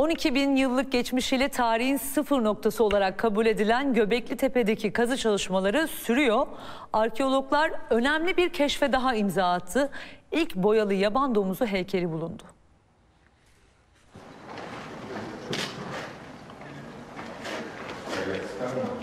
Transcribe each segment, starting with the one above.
12 bin yıllık geçmişiyle tarihin sıfır noktası olarak kabul edilen Göbekli Tepe'deki kazı çalışmaları sürüyor. Arkeologlar önemli bir keşfe daha imza attı. İlk boyalı yaban domuzu heykeli bulundu. Evet, tamam.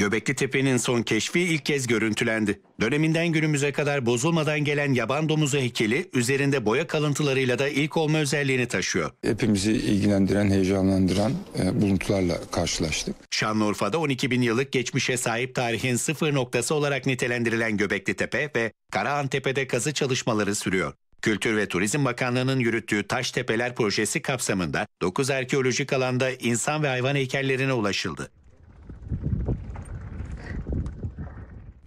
Göbekli Tepe'nin son keşfi ilk kez görüntülendi. Döneminden günümüze kadar bozulmadan gelen yaban domuzu heykeli üzerinde boya kalıntılarıyla da ilk olma özelliğini taşıyor. Hepimizi ilgilendiren, heyecanlandıran e, buluntularla karşılaştık. Şanlıurfa'da 12 bin yıllık geçmişe sahip tarihin sıfır noktası olarak nitelendirilen Göbekli Tepe ve Karahantepe'de kazı çalışmaları sürüyor. Kültür ve Turizm Bakanlığı'nın yürüttüğü Taş Tepeler projesi kapsamında 9 arkeolojik alanda insan ve hayvan heykellerine ulaşıldı.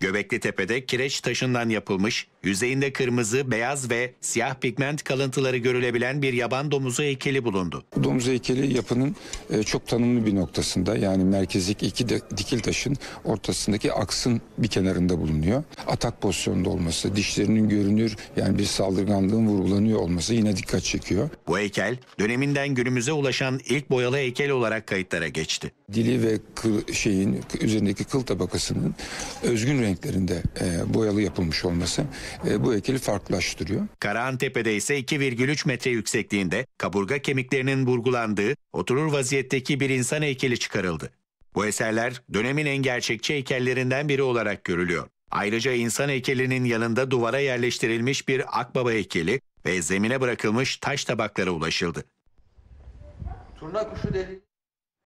Göbekli Tepe'de kireç taşından yapılmış Yüzeyinde kırmızı, beyaz ve siyah pigment kalıntıları görülebilen bir yaban domuzu heykeli bulundu. Domuz heykeli yapının e, çok tanımlı bir noktasında yani merkezlik iki de, dikil taşın ortasındaki aksın bir kenarında bulunuyor. Atak pozisyonunda olması, dişlerinin görünür yani bir saldırganlığın vurgulanıyor olması yine dikkat çekiyor. Bu heykel döneminden günümüze ulaşan ilk boyalı heykel olarak kayıtlara geçti. Dili ve kıl, şeyin üzerindeki kıl tabakasının özgün renklerinde e, boyalı yapılmış olması e, bu ekili farklılaştırıyor. Karahantepe'de ise 2,3 metre yüksekliğinde kaburga kemiklerinin burgulandığı oturur vaziyetteki bir insan heykeli çıkarıldı. Bu eserler dönemin en gerçekçi heykellerinden biri olarak görülüyor. Ayrıca insan heykelinin yanında duvara yerleştirilmiş bir akbaba heykeli ve zemine bırakılmış taş tabaklara ulaşıldı. Turna kuşu dedi.